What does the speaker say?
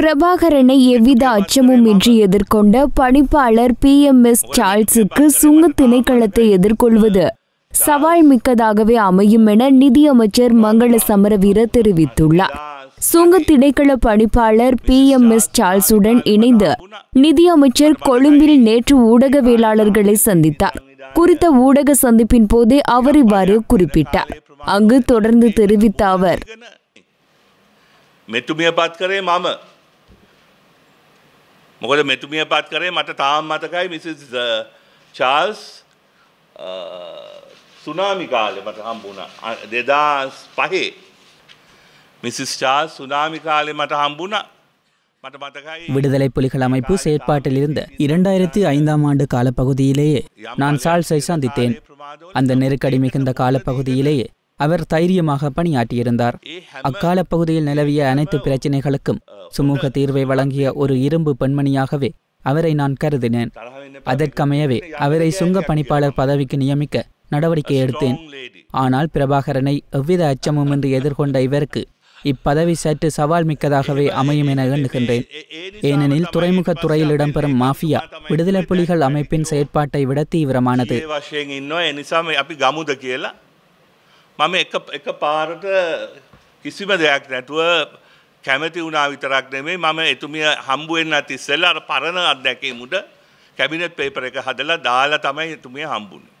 பிரபாகரனை எவ்வித அச்சமும் இன்றி எதிர்கொண்ட பணிப்பாளர் பி எம் எஸ் சார்ல்ஸுக்கு சுங்க திணைக்களத்தை எதிர்கொள்வது சவால் மிக்கதாகவே அமையும் என நிதியமைச்சர் மங்கள சமரவீர தெரிவித்துள்ளார் சுங்க திணைக்கள பணிப்பாளர் பி எம் எஸ் சார்ல்ஸுடன் இணைந்து நிதியமைச்சர் கொழும்பில் நேற்று ஊடகவியலாளர்களை சந்தித்தார் குறித்த ஊடக சந்திப்பின் போதே அவர் இவ்வாறு குறிப்பிட்டார் அங்கு தொடர்ந்து தெரிவித்த அவர் මොකද මෙතුමිය පත් කරේ මට තාම මතකයි මිසිස් චාල්ස් සුනාමි කාලේ මට හම්බුණා දෙදස් පහේ மிசிஸ் சார்ஸ் சுனாமி காலை மட்ட ஹம்புனா விடுதலை புலிகள் அமைப்பு செயற்பாட்டில் இருந்த இரண்டாயிரத்தி ஐந்தாம் ஆண்டு காலப்பகுதியிலேயே நான் சால்ஸை சந்தித்தேன் uh, அந்த நெருக்கடி மிகுந்த uh, காலப்பகுதியிலேயே அவர் தைரியமாக பணியாற்றியிருந்தார் அக்கால பகுதியில் நிலவிய அனைத்து பிரச்சினைகளுக்கும் சுமூக தீர்வை வழங்கிய ஒரு இரும்பு பெண்மணியாகவே அவரை நான் கருதினேன் அதற்கமையவே அவரை சுங்க பணிப்பாளர் பதவிக்கு நியமிக்க நடவடிக்கை எடுத்தேன் ஆனால் பிரபாகரனை எவ்வித அச்சமும் என்று எதிர்கொண்ட இவருக்கு இப்பதவி சற்று சவால் மிக்கதாகவே அமையும் என எண்ணுகின்றேன் ஏனெனில் துறைமுக துறையில் இடம்பெறும் மாஃபியா விடுதலை புலிகள் அமைப்பின் செயற்பாட்டை விட தீவிரமானது මම එක පාරට කිසිම දෙයක් නැතුව කැමති වුණා විතරක් නෙමෙයි මම එතුමිය හම්බුවෙන්න ඇති ඉස්සෙල්ලා අර පරණ අත්දැකීමුඩ කැබිනට් පේපර් එක හදලා දාලා තමයි එතුමිය හම්බුනේ.